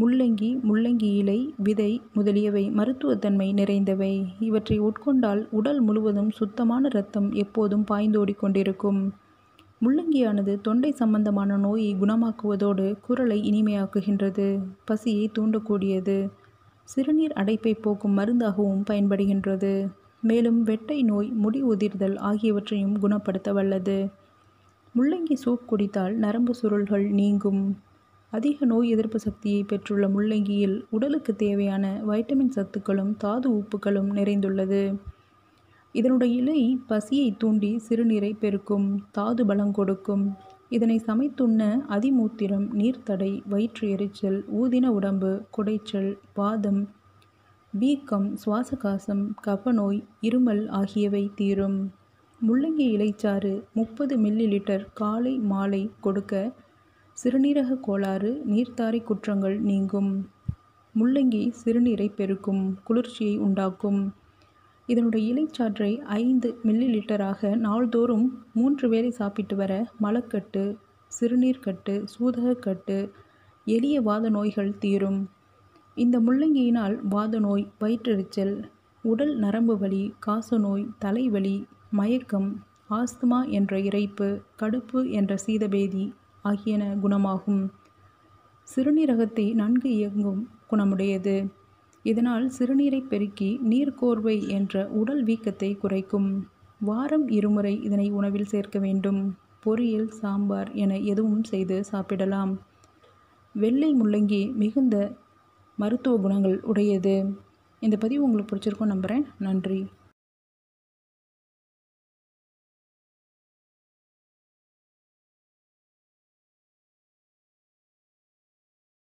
முள்ளங்கி முள்ளங்கி இலை விதை முதலியவை மருத்துவத்தன்மை நிறைந்தவை இவற்றை உட்கொண்டால் உடல் முழுவதும் சுத்தமான இரத்தம் எப்போதும் பாய்ந்தோடி கொண்டிருக்கும் முள்ளங்கியானது தொண்டை சம்பந்தமான நோயை குணமாக்குவதோடு குரலை இனிமையாக்குகின்றது பசியை தூண்டக்கூடியது சிறுநீர் அடைப்பை போக்கும் மருந்தாகவும் பயன்படுகின்றது மேலும் வெட்டை நோய் முடி உதிர்தல் ஆகியவற்றையும் குணப்படுத்த வல்லது முள்ளங்கி சூப் குடித்தால் நரம்பு சுருள்கள் நீங்கும் அதிக நோய் எதிர்ப்பு சக்தியை பெற்றுள்ள முள்ளங்கியில் உடலுக்கு தேவையான வைட்டமின் சத்துக்களும் தாது உப்புகளும் நிறைந்துள்ளது இதனுடைய இலை பசியை தூண்டி சிறுநீரை பெருக்கும் தாது பலம் கொடுக்கும் இதனை சமைத்துண்ண அதிமூத்திரம் நீர்த்தடை வயிற்று எரிச்சல் ஊதின உடம்பு குடைச்சல் வாதம் வீக்கம் சுவாசகாசம் கபநோய் இருமல் ஆகியவை தீரும் முள்ளங்கி இலைச்சாறு முப்பது மில்லி லிட்டர் காலை மாலை கொடுக்க சிறுநீரக கோளாறு நீர்த்தாரை குற்றங்கள் நீங்கும் முள்ளங்கி சிறுநீரை பெருக்கும் குளிர்ச்சியை உண்டாக்கும் இதனுடைய இலைச்சாற்றை ஐந்து மில்லி லிட்டராக நாள்தோறும் மூன்று வேளை சாப்பிட்டு வர மலக்கட்டு சிறுநீர்கட்டு சூதகக்கட்டு எளிய வாத நோய்கள் தீரும் இந்த முள்ளங்கியினால் வாத நோய் வயிற்றெரிச்சல் உடல் நரம்பு வலி காசநோய் தலைவலி மயக்கம் ஆஸ்துமா என்ற இறைப்பு கடுப்பு என்ற சீதபேதி ஆகியன குணமாகும் சிறுநீரகத்தை நன்கு இயங்கும் குணமுடையது இதனால் சிறுநீரை பெருக்கி நீர்க்கோர்வை என்ற உடல் வீக்கத்தை குறைக்கும் வாரம் இருமுறை இதனை உணவில் சேர்க்க வேண்டும் பொரியல் சாம்பார் என எதுவும் செய்து சாப்பிடலாம் வெள்ளை முள்ளங்கி மிகுந்த மருத்துவ குணங்கள் உடையது இந்த பதிவு உங்களுக்கு பிடிச்சிருக்கோம் நம்புகிறேன் நன்றி